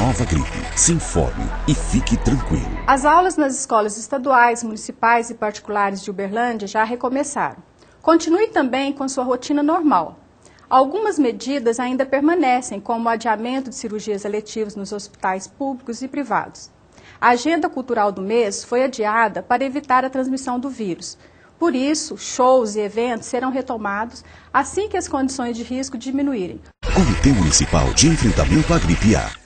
nova gripe. Se informe e fique tranquilo. As aulas nas escolas estaduais, municipais e particulares de Uberlândia já recomeçaram. Continue também com sua rotina normal. Algumas medidas ainda permanecem, como o adiamento de cirurgias eletivas nos hospitais públicos e privados. A agenda cultural do mês foi adiada para evitar a transmissão do vírus. Por isso, shows e eventos serão retomados assim que as condições de risco diminuírem. Comitê Municipal de Enfrentamento à Gripe A.